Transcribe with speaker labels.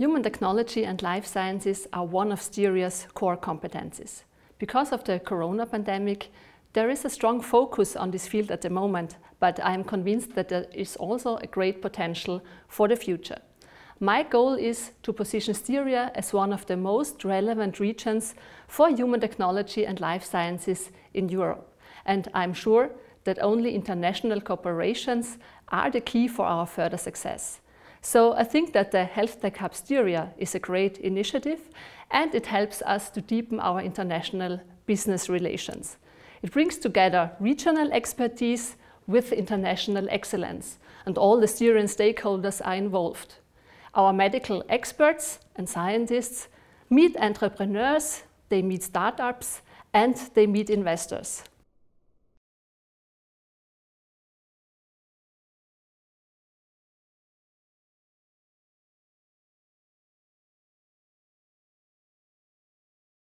Speaker 1: Human technology and life sciences are one of Styria's core competencies. Because of the corona pandemic, there is a strong focus on this field at the moment, but I am convinced that there is also a great potential for the future. My goal is to position Styria as one of the most relevant regions for human technology and life sciences in Europe. And I'm sure that only international cooperations are the key for our further success. So I think that the Health Tech Hub Styria is a great initiative and it helps us to deepen our international business relations. It brings together regional expertise with international excellence and all the Styrian stakeholders are involved. Our medical experts and scientists meet entrepreneurs, they meet startups and they meet investors.